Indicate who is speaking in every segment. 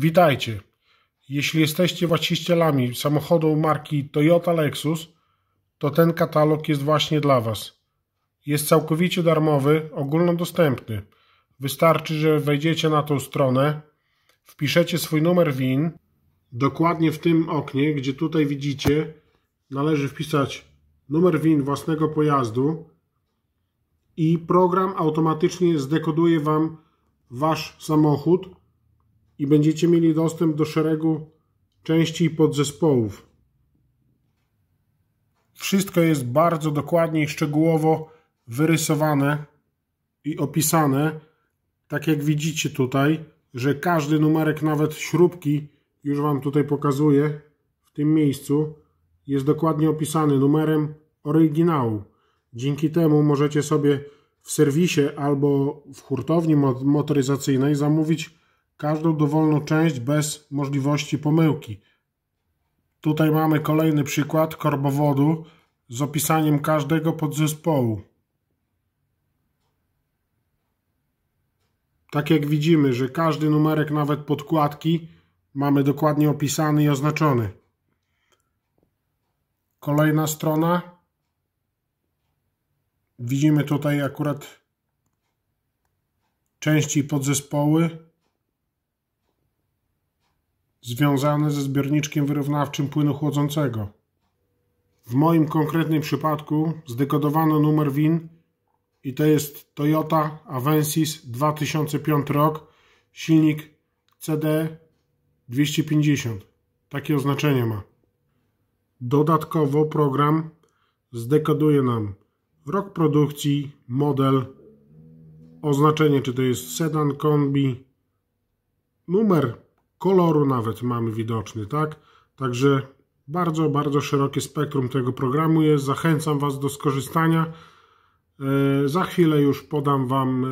Speaker 1: Witajcie. Jeśli jesteście właścicielami samochodu marki Toyota Lexus, to ten katalog jest właśnie dla Was. Jest całkowicie darmowy, ogólnodostępny. Wystarczy, że wejdziecie na tą stronę, wpiszecie swój numer WIN. Dokładnie w tym oknie, gdzie tutaj widzicie, należy wpisać numer WIN własnego pojazdu i program automatycznie zdekoduje Wam Wasz samochód i będziecie mieli dostęp do szeregu części i podzespołów. Wszystko jest bardzo dokładnie i szczegółowo wyrysowane i opisane, tak jak widzicie tutaj, że każdy numerek, nawet śrubki, już Wam tutaj pokazuję w tym miejscu, jest dokładnie opisany numerem oryginału. Dzięki temu możecie sobie w serwisie albo w hurtowni motoryzacyjnej zamówić każdą dowolną część bez możliwości pomyłki. Tutaj mamy kolejny przykład korbowodu z opisaniem każdego podzespołu. Tak jak widzimy, że każdy numerek, nawet podkładki, mamy dokładnie opisany i oznaczony. Kolejna strona. Widzimy tutaj akurat części podzespoły związane ze zbiorniczkiem wyrównawczym płynu chłodzącego. W moim konkretnym przypadku zdekodowano numer WIN i to jest Toyota Avensis 2005 rok, silnik CD 250. Takie oznaczenie ma. Dodatkowo program zdekoduje nam rok produkcji, model, oznaczenie czy to jest sedan, kombi, numer koloru nawet mamy widoczny, tak? Także bardzo, bardzo szerokie spektrum tego programu jest. Zachęcam Was do skorzystania. E, za chwilę już podam Wam e,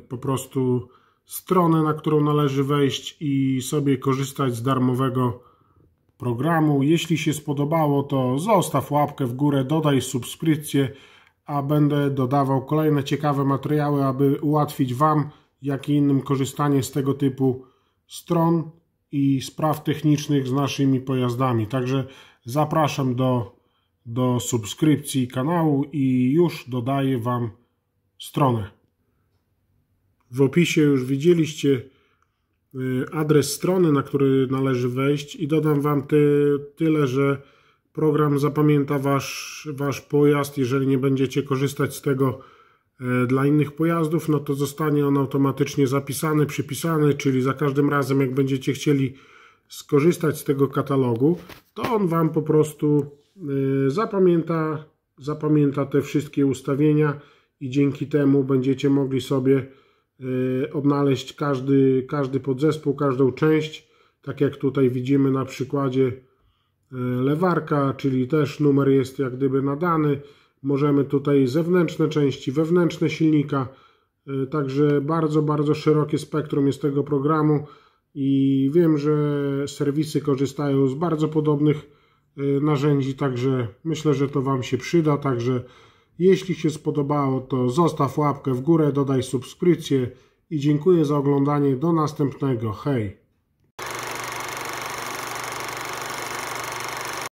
Speaker 1: po prostu stronę, na którą należy wejść i sobie korzystać z darmowego programu. Jeśli się spodobało, to zostaw łapkę w górę, dodaj subskrypcję, a będę dodawał kolejne ciekawe materiały, aby ułatwić Wam, jak i innym korzystanie z tego typu stron i spraw technicznych z naszymi pojazdami. Także zapraszam do, do subskrypcji kanału i już dodaję Wam stronę. W opisie już widzieliście y, adres strony, na który należy wejść i dodam Wam ty, tyle, że program zapamięta wasz, wasz pojazd, jeżeli nie będziecie korzystać z tego E, dla innych pojazdów, no to zostanie on automatycznie zapisany, przypisany, czyli za każdym razem jak będziecie chcieli skorzystać z tego katalogu, to on Wam po prostu e, zapamięta, zapamięta te wszystkie ustawienia i dzięki temu będziecie mogli sobie e, odnaleźć każdy, każdy podzespół, każdą część, tak jak tutaj widzimy na przykładzie lewarka, czyli też numer jest jak gdyby nadany, Możemy tutaj zewnętrzne części, wewnętrzne silnika, e, także bardzo, bardzo szerokie spektrum jest tego programu i wiem, że serwisy korzystają z bardzo podobnych e, narzędzi, także myślę, że to Wam się przyda, także jeśli się spodobało, to zostaw łapkę w górę, dodaj subskrypcję i dziękuję za oglądanie. Do następnego. Hej!